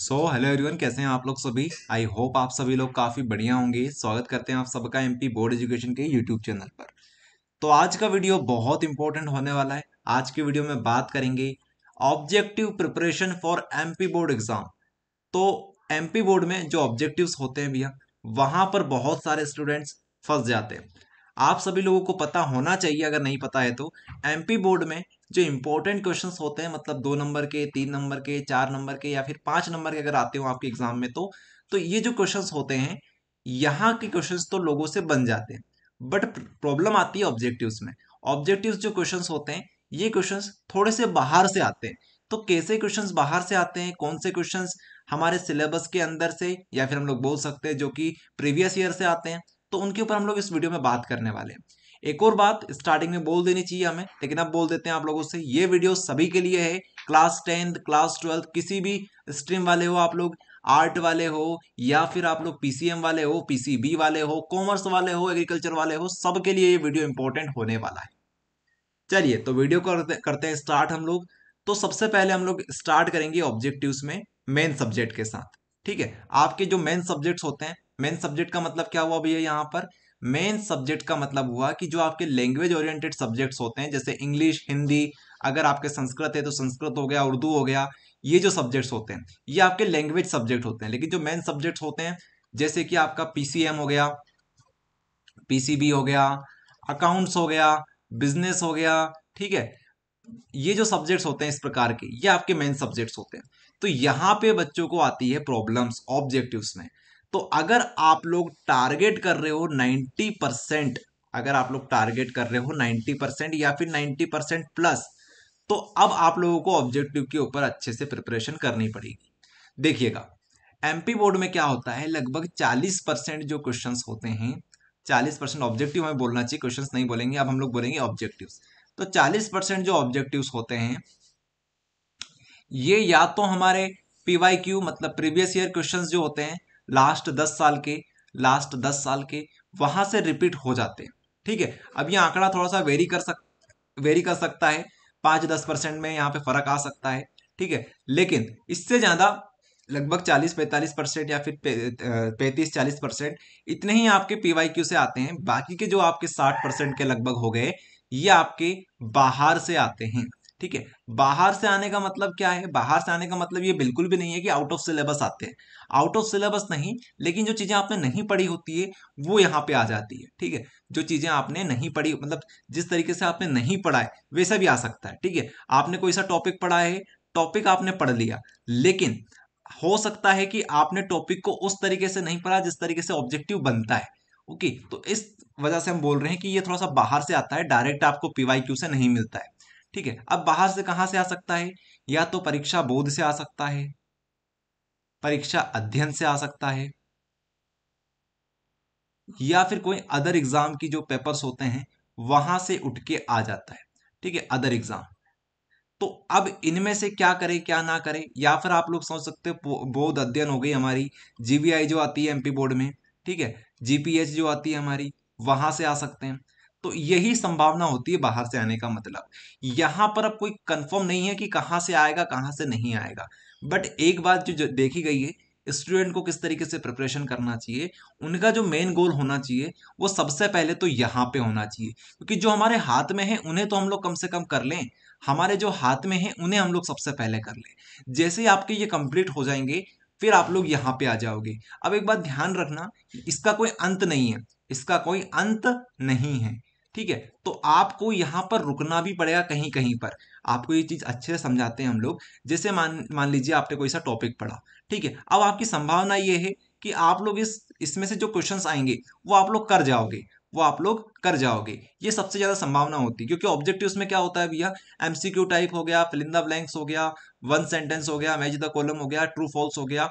so hello everyone कैसे हैं आप लोग सभी आई होप आप सभी लोग काफ़ी बढ़िया होंगे स्वागत करते हैं आप सबका एमपी बोर्ड एजुकेशन के यूट्यूब चैनल पर तो आज का वीडियो बहुत इंपॉर्टेंट होने वाला है आज के वीडियो में बात करेंगे objective preparation for MP board exam तो एमपी बोर्ड में जो ऑब्जेक्टिव्स होते हैं भैया वहाँ पर बहुत सारे स्टूडेंट्स फंस जाते हैं आप सभी लोगों को पता होना चाहिए अगर नहीं पता है तो एम बोर्ड में जो इंपॉर्टेंट क्वेश्चन होते हैं मतलब दो नंबर के तीन नंबर के चार नंबर के या फिर पांच नंबर के अगर आते हो आपके एग्जाम में तो तो ये जो क्वेश्चन होते हैं यहाँ के क्वेश्चन तो लोगों से बन जाते हैं बट प्रॉब्लम आती है ऑब्जेक्टिव में ऑब्जेक्टिव जो क्वेश्चन होते हैं ये क्वेश्चन थोड़े से बाहर से आते हैं तो कैसे क्वेश्चन बाहर से आते हैं कौन से क्वेश्चन हमारे सिलेबस के अंदर से या फिर हम लोग बोल सकते हैं जो कि प्रीवियस ईयर से आते हैं तो उनके ऊपर हम लोग इस वीडियो में बात करने वाले हैं एक और बात स्टार्टिंग में बोल देनी चाहिए हमें लेकिन अब बोल देते हैं आप लोगों से ये वीडियो सभी के लिए है क्लास टेंथ क्लास ट्वेल्थ किसी भी स्ट्रीम वाले हो आप लोग आर्ट वाले हो या फिर आप लोग पीसीएम वाले हो पीसीबी वाले हो कॉमर्स वाले हो एग्रीकल्चर वाले हो सबके लिए ये वीडियो इंपॉर्टेंट होने वाला है चलिए तो वीडियो करते करते हैं स्टार्ट हम लोग तो सबसे पहले हम लोग स्टार्ट करेंगे ऑब्जेक्टिव्स में मेन सब्जेक्ट के साथ ठीक है आपके जो मेन सब्जेक्ट्स होते हैं मेन सब्जेक्ट का मतलब क्या हुआ भैया यहाँ पर मेन सब्जेक्ट का मतलब हुआ कि जो आपके लैंग्वेज ओरिएंटेड सब्जेक्ट्स होते हैं जैसे इंग्लिश हिंदी अगर आपके संस्कृत है तो संस्कृत हो गया उर्दू हो गया ये जो सब्जेक्ट्स होते हैं ये आपके लैंग्वेज सब्जेक्ट होते हैं लेकिन जो मेन सब्जेक्ट्स होते हैं जैसे कि आपका पीसीएम हो गया पीसीबी हो गया अकाउंट्स हो गया बिजनेस हो गया ठीक है ये जो सब्जेक्ट्स होते हैं इस प्रकार के ये आपके मेन सब्जेक्ट्स होते हैं तो यहाँ पे बच्चों को आती है प्रॉब्लम्स ऑब्जेक्टिव्स में तो अगर आप लोग टारगेट कर रहे हो 90 परसेंट अगर आप लोग टारगेट कर रहे हो 90 परसेंट या फिर 90 परसेंट प्लस तो अब आप लोगों को ऑब्जेक्टिव के ऊपर अच्छे से प्रिपरेशन करनी पड़ेगी देखिएगा एमपी बोर्ड में क्या होता है लगभग 40 परसेंट जो क्वेश्चन होते हैं 40 परसेंट ऑब्जेक्टिव हमें बोलना चाहिए क्वेश्चन नहीं बोलेंगे अब हम लोग बोलेंगे ऑब्जेक्टिव तो 40 परसेंट जो ऑब्जेक्टिव होते हैं ये या तो हमारे पीवाई क्यू मतलब प्रीवियस ईयर क्वेश्चंस जो होते हैं लास्ट दस साल के लास्ट दस साल के वहां से रिपीट हो जाते हैं ठीक है अब ये आंकड़ा थोड़ा सा वेरी कर सक वेरी कर सकता है पाँच दस परसेंट में यहाँ पे फर्क आ सकता है ठीक है लेकिन इससे ज़्यादा लगभग चालीस पैंतालीस परसेंट या फिर पैंतीस चालीस परसेंट इतने ही आपके पी क्यू से आते हैं बाकी के जो आपके साठ परसेंट के लगभग हो गए ये आपके बाहर से आते हैं ठीक है बाहर से आने का मतलब क्या है बाहर से आने का मतलब ये बिल्कुल भी नहीं है कि आउट ऑफ सिलेबस आते हैं आउट ऑफ सिलेबस नहीं लेकिन जो चीज़ें आपने नहीं पढ़ी होती है वो यहाँ पे आ जाती है ठीक है जो चीज़ें आपने नहीं पढ़ी मतलब जिस तरीके से आपने नहीं पढ़ा है वैसा भी आ सकता है ठीक है आपने कोई सा टॉपिक पढ़ा है टॉपिक आपने पढ़ लिया लेकिन हो सकता है कि आपने टॉपिक को उस तरीके से नहीं पढ़ा जिस तरीके से ऑब्जेक्टिव बनता है ओके तो इस वजह से हम बोल रहे हैं कि ये थोड़ा सा बाहर से आता है डायरेक्ट आपको पीवाई से नहीं मिलता है ठीक है अब बाहर से कहां से आ सकता है या तो परीक्षा बोध से आ सकता है परीक्षा अध्ययन से आ सकता है या फिर कोई अदर एग्जाम की जो पेपर्स होते हैं वहां से उठ के आ जाता है ठीक है अदर एग्जाम तो अब इनमें से क्या करें क्या ना करें या फिर आप लोग सोच सकते हो बोध अध्ययन हो गई हमारी जीबीआई जो आती है एमपी बोर्ड में ठीक है जीपीएच जो आती है हमारी वहां से आ सकते हैं तो यही संभावना होती है बाहर से आने का मतलब यहाँ पर अब कोई कंफर्म नहीं है कि कहाँ से आएगा कहाँ से नहीं आएगा बट एक बात जो देखी गई है स्टूडेंट को किस तरीके से प्रिपरेशन करना चाहिए उनका जो मेन गोल होना चाहिए वो सबसे पहले तो यहाँ पे होना चाहिए क्योंकि जो हमारे हाथ में है उन्हें तो हम लोग कम से कम कर लें हमारे जो हाथ में है उन्हें हम लोग सबसे पहले कर लें जैसे ही आपके ये कंप्लीट हो जाएंगे फिर आप लोग यहाँ पे आ जाओगे अब एक बात ध्यान रखना इसका कोई अंत नहीं है इसका कोई अंत नहीं है ठीक है तो आपको यहाँ पर रुकना भी पड़ेगा कहीं कहीं पर आपको ये चीज़ अच्छे से समझाते हैं हम लोग जैसे मान मान लीजिए आपने कोई सा टॉपिक पढ़ा ठीक है अब आपकी संभावना ये है कि आप लोग इस इसमें से जो क्वेश्चन आएंगे वो आप लोग कर जाओगे वो आप लोग कर जाओगे ये सबसे ज़्यादा संभावना होती है क्योंकि ऑब्जेक्टिव में क्या होता है भैया एम टाइप हो गया फिलिंदा ब्लैंक्स हो गया वन सेंटेंस हो गया मैच द कॉलम हो गया ट्रू फॉल्स हो गया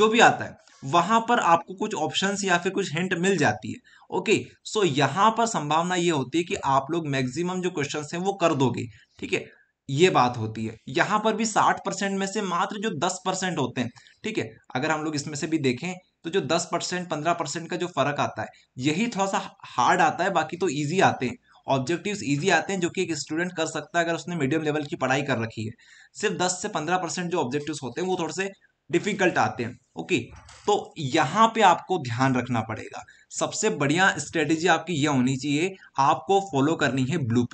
जो भी आता है वहां पर आपको कुछ ऑप्शन या फिर कुछ हिंट मिल जाती है ओके सो यहां पर संभावना ये होती है कि आप लोग मैक्सिमम जो क्वेश्चन हैं वो कर दोगे ठीक है ये बात होती है यहां पर भी साठ परसेंट में से मात्र जो दस परसेंट होते हैं ठीक है अगर हम लोग इसमें से भी देखें तो जो दस परसेंट पंद्रह परसेंट का जो फर्क आता है यही थोड़ा सा हार्ड आता है बाकी तो ईजी आते हैं ऑब्जेक्टिव्स इजी आते हैं जो कि एक स्टूडेंट कर सकता है अगर उसने मीडियम लेवल की पढ़ाई कर रखी है सिर्फ 10 से 15 परसेंट जो ऑब्जेक्टिव्स होते हैं वो थोड़े से डिफिकल्ट आते हैं ओके तो यहां पे आपको ध्यान रखना पड़ेगा सबसे बढ़िया स्ट्रेटेजी आपकी यह होनी चाहिए आपको फॉलो करनी है ब्लू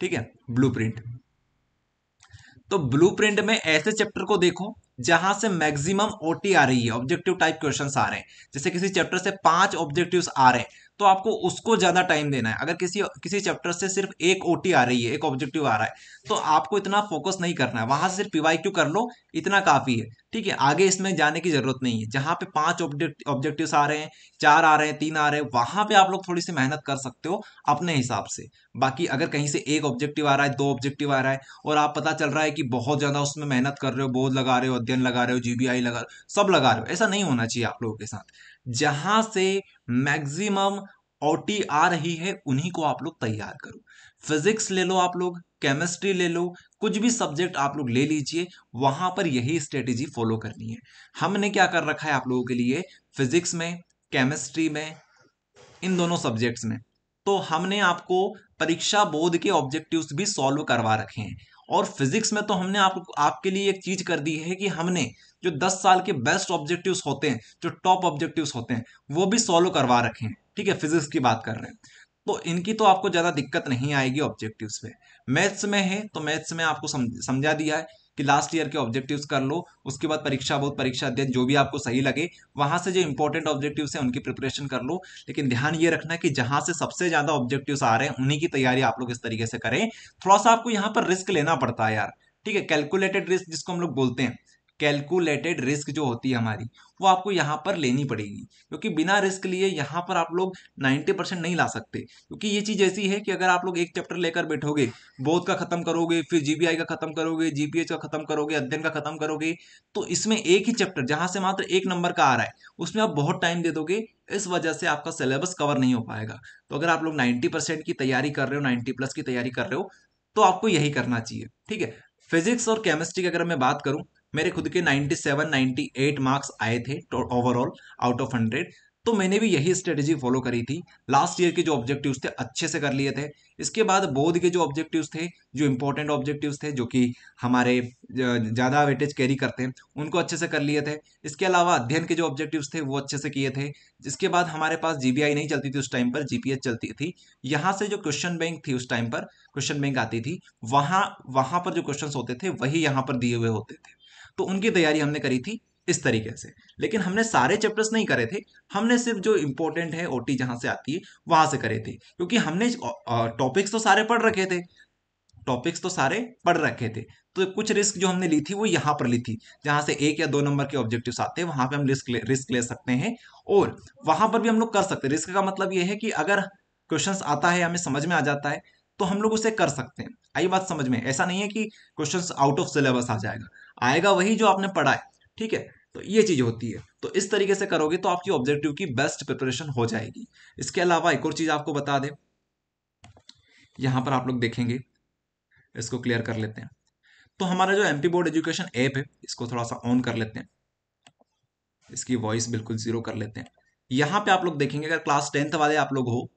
ठीक है ब्लू तो ब्लू में ऐसे चैप्टर को देखो जहां से मैक्सिमम ओटी आ रही है ऑब्जेक्टिव टाइप क्वेश्चंस आ रहे हैं जैसे किसी चैप्टर से पांच ऑब्जेक्टिव्स आ रहे हैं तो आपको उसको ज़्यादा टाइम देना है अगर किसी किसी चैप्टर से सिर्फ एक ओटी आ रही है एक ऑब्जेक्टिव आ रहा है तो आपको इतना फोकस नहीं करना है वहां से सिर्फ पीवाई क्यू कर लो इतना काफ़ी है ठीक है आगे इसमें जाने की ज़रूरत नहीं है जहां पे पांच ऑब्जेक्टिव आ रहे हैं चार आ रहे हैं तीन आ रहे हैं वहां पर आप लोग थोड़ी सी मेहनत कर सकते हो अपने हिसाब से बाकी अगर कहीं से एक ऑब्जेक्टिव आ रहा है दो ऑब्जेक्टिव आ रहा है और आप पता चल रहा है कि बहुत ज़्यादा उसमें मेहनत कर रहे हो बोध लगा रहे हो अध्ययन लगा रहे हो जीबीआई लगा रहे हो सब लगा रहे हो ऐसा नहीं होना चाहिए आप लोगों के साथ जहां से मैक्सिमम ओटी आ रही है उन्हीं को आप लोग तैयार करो फिजिक्स ले लो आप लोग केमिस्ट्री ले लो कुछ भी सब्जेक्ट आप लोग ले लीजिए वहां पर यही स्ट्रेटेजी फॉलो करनी है हमने क्या कर रखा है आप लोगों के लिए फिजिक्स में केमिस्ट्री में इन दोनों सब्जेक्ट्स में तो हमने आपको परीक्षा बोर्ड के ऑब्जेक्टिव्स भी सॉल्व करवा रखे हैं और फिजिक्स में तो हमने आप, आपके लिए एक चीज कर दी है कि हमने जो 10 साल के बेस्ट ऑब्जेक्टिव्स होते हैं जो टॉप ऑब्जेक्टिव्स होते हैं वो भी सॉल्व करवा रखे हैं ठीक है फिजिक्स की बात कर रहे हैं तो इनकी तो आपको ज़्यादा दिक्कत नहीं आएगी ऑब्जेक्टिव्स पे मैथ्स में है तो मैथ्स में आपको समझा दिया है कि लास्ट ईयर के ऑब्जेक्टिव्स कर लो उसके बाद परीक्षा बहुत परीक्षा अध्ययन जो भी आपको सही लगे वहां से जो इंपॉर्टेंट ऑब्जेक्टिव्स हैं उनकी प्रिपरेशन कर लो लेकिन ध्यान ये रखना कि जहां से सबसे ज्यादा ऑब्जेक्टिव्स आ रहे हैं उन्हीं की तैयारी आप लोग इस तरीके से करें थोड़ा सा आपको यहाँ पर रिस्क लेना पड़ता है यार ठीक है कैलकुलेटेड रिस्क जिसको हम लोग बोलते हैं कैलकुलेटेड रिस्क जो होती है हमारी वो आपको यहाँ पर लेनी पड़ेगी क्योंकि बिना रिस्क लिए यहाँ पर आप लोग 90 परसेंट नहीं ला सकते क्योंकि ये चीज़ ऐसी है कि अगर आप लोग एक चैप्टर लेकर बैठोगे बोध का ख़त्म करोगे फिर जीबीआई का ख़त्म करोगे जीपीएच का ख़त्म करोगे अध्ययन का ख़त्म करोगे तो इसमें एक ही चैप्टर जहाँ से मात्र एक नंबर का आ रहा है उसमें आप बहुत टाइम दे दोगे इस वजह से आपका सिलेबस कवर नहीं हो पाएगा तो अगर आप लोग नाइन्टी परसेंट की तैयारी कर रहे हो नाइन्टी प्लस की तैयारी कर रहे हो तो आपको यही करना चाहिए ठीक है फिजिक्स और केमिस्ट्री की अगर मैं बात करूं मेरे खुद के 97 98 मार्क्स आए थे ओवरऑल आउट ऑफ हंड्रेड तो मैंने भी यही स्ट्रेटेजी फॉलो करी थी लास्ट ईयर के जो ऑब्जेक्टिव्स थे अच्छे से कर लिए थे इसके बाद बोध के जो ऑब्जेक्टिव्स थे जो इंपॉर्टेंट ऑब्जेक्टिव्स थे जो कि हमारे ज़्यादा वेटेज कैरी करते हैं उनको अच्छे से कर लिए थे इसके अलावा अध्ययन के जो ऑब्जेक्टिव्स थे वो अच्छे से किए थे जिसके बाद हमारे पास जी नहीं चलती थी उस टाइम पर जी चलती थी यहाँ से जो क्वेश्चन बैंक थी उस टाइम पर क्वेश्चन बैंक आती थी वहाँ वहाँ पर जो क्वेश्चन होते थे वही यहाँ पर दिए हुए होते थे तो उनकी तैयारी हमने करी थी इस तरीके से लेकिन हमने सारे चैप्टर्स नहीं करे थे हमने सिर्फ जो इम्पोर्टेंट है ओ टी जहाँ से आती है वहाँ से करे थे क्योंकि हमने टॉपिक्स तो सारे पढ़ रखे थे टॉपिक्स तो सारे पढ़ रखे थे तो कुछ रिस्क जो हमने ली थी वो यहाँ पर ली थी जहाँ से एक या दो नंबर के ऑब्जेक्टिव्स आते हैं वहाँ पे हम रिस्क ले रिस्क ले सकते हैं और वहाँ पर भी हम लोग कर सकते हैं रिस्क का मतलब ये है कि अगर क्वेश्चंस आता है हमें समझ में आ जाता है तो हम लोग उसे कर सकते हैं आई बात समझ में ऐसा नहीं है कि क्वेश्चन आउट ऑफ सिलेबस आ जाएगा आएगा वही जो आपने पढ़ा है ठीक है तो ये चीज़ होती है तो इस तरीके से करोगे तो आपकी ऑब्जेक्टिव की बेस्ट प्रिपरेशन हो जाएगी इसके अलावा एक और चीज़ आपको बता दें यहाँ पर आप लोग देखेंगे इसको क्लियर कर लेते हैं तो हमारा जो एम बोर्ड एजुकेशन ऐप है इसको थोड़ा सा ऑन कर लेते हैं इसकी वॉइस बिल्कुल ज़ीरो कर लेते हैं यहां पे आप लोग देखेंगे अगर क्लास टेंथ वाले आप लोग हो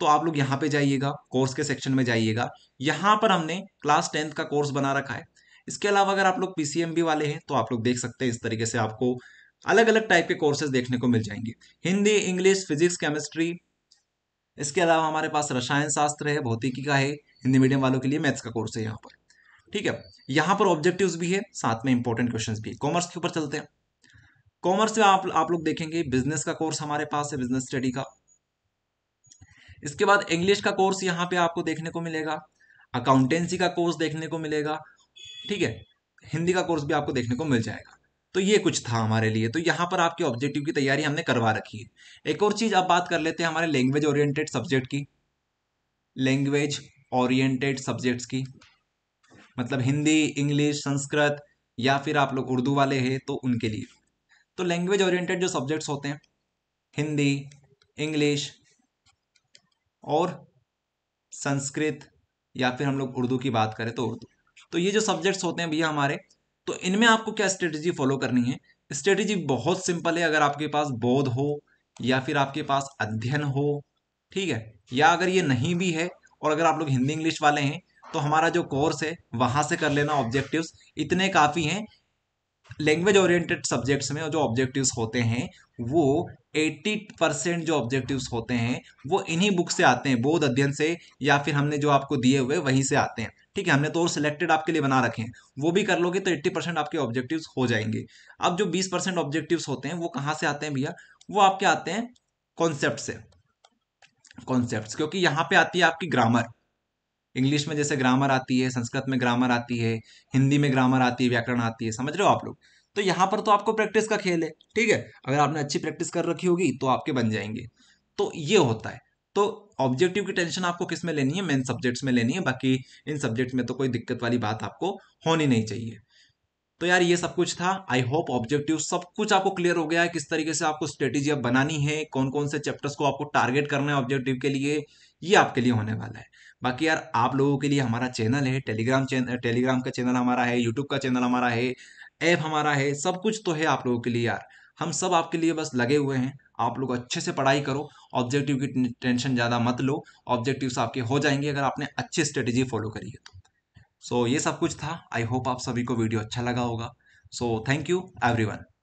तो आप लोग यहां पे जाइएगा कोर्स के सेक्शन में जाइएगा यहां पर हमने क्लास टेंथ का कोर्स बना रखा है इसके अलावा अगर आप लोग पीसीएम वाले हैं तो आप लोग देख सकते हैं इस तरीके से आपको अलग अलग टाइप के कोर्सेज देखने को मिल जाएंगे हिंदी इंग्लिश फिजिक्स केमिस्ट्री इसके अलावा हमारे पास रसायन शास्त्र है भौतिकी का है हिंदी मीडियम वालों के लिए मैथ्स का कोर्स है यहाँ पर ठीक है यहाँ पर ऑब्जेक्टिव्स भी है साथ में इंपॉर्टेंट क्वेश्चंस भी कॉमर्स के ऊपर चलते हैं कॉमर्स में आप आप लोग देखेंगे बिजनेस का कोर्स हमारे पास है बिजनेस स्टडी का इसके बाद इंग्लिश का कोर्स यहाँ पे आपको देखने को मिलेगा अकाउंटेंसी का कोर्स देखने को मिलेगा ठीक है हिंदी का कोर्स भी आपको देखने को मिल जाएगा तो ये कुछ था हमारे लिए तो यहाँ पर आपके ऑब्जेक्टिव की तैयारी हमने करवा रखी है एक और चीज़ अब बात कर लेते हैं हमारे लैंग्वेज ओरिएंटेड सब्जेक्ट की लैंग्वेज ओरिएंटेड सब्जेक्ट्स की मतलब हिंदी इंग्लिश संस्कृत या फिर आप लोग उर्दू वाले हैं तो उनके लिए तो लैंग्वेज ओरिएंटेड जो सब्जेक्ट्स होते हैं हिंदी इंग्लिश और संस्कृत या फिर हम लोग उर्दू की बात करें तो उर्दू तो ये जो सब्जेक्ट्स होते हैं भैया हमारे तो इनमें आपको क्या स्ट्रेटेजी फॉलो करनी है स्ट्रेटेजी बहुत सिंपल है अगर आपके पास बोध हो या फिर आपके पास अध्ययन हो ठीक है या अगर ये नहीं भी है और अगर आप लोग हिंदी इंग्लिश वाले हैं तो हमारा जो कोर्स है वहां से कर लेना ऑब्जेक्टिव्स इतने काफ़ी हैं लैंग्वेज ओरिएंटेड सब्जेक्ट्स में जो ऑब्जेक्टिव्स होते हैं वो 80 परसेंट जो ऑब्जेक्टिव्स होते हैं वो इन्हीं बुक से आते हैं बोध अध्ययन से या फिर हमने जो आपको दिए हुए वहीं से आते हैं ठीक है हमने तो और सिलेक्टेड आपके लिए बना रखे हैं वो भी कर लोगे तो एट्टी परसेंट आपके ऑब्जेक्टिव हो जाएंगे अब जो बीस परसेंट ऑब्जेक्टिव होते हैं वो कहाँ से आते हैं भैया वो आपके आते हैं कॉन्सेप्ट से कॉन्सेप्ट क्योंकि यहां पर आती है आपकी ग्रामर इंग्लिश में जैसे ग्रामर आती है संस्कृत में ग्रामर आती है हिंदी में ग्रामर आती है व्याकरण आती है समझ रहे हो आप लोग तो यहाँ पर तो आपको प्रैक्टिस का खेल है ठीक है अगर आपने अच्छी प्रैक्टिस कर रखी होगी तो आपके बन जाएंगे तो ये होता है तो ऑब्जेक्टिव की टेंशन आपको किस में लेनी है मेन सब्जेक्ट्स में लेनी है बाकी इन सब्जेक्ट्स में तो कोई दिक्कत वाली बात आपको होनी नहीं चाहिए तो यार ये सब कुछ था आई होप ऑब्जेक्टिव सब कुछ आपको क्लियर हो गया है किस तरीके से आपको स्ट्रेटेजी अब बनानी है कौन कौन से चैप्टर्स को आपको टारगेट करना है ऑब्जेक्टिव के लिए ये आपके लिए होने वाला है बाकी यार आप लोगों के लिए हमारा चैनल है टेलीग्राम चैनल टेलीग्राम का चैनल हमारा है यूट्यूब का चैनल हमारा है ऐप हमारा है सब कुछ तो है आप लोगों के लिए यार हम सब आपके लिए बस लगे हुए हैं आप लोग अच्छे से पढ़ाई करो ऑब्जेक्टिव की टेंशन ज़्यादा मत लो ऑब्जेक्टिव्स आपके हो जाएंगे अगर आपने अच्छी स्ट्रेटेजी फॉलो करी है तो सो so, ये सब कुछ था आई होप आप सभी को वीडियो अच्छा लगा होगा सो थैंक यू एवरी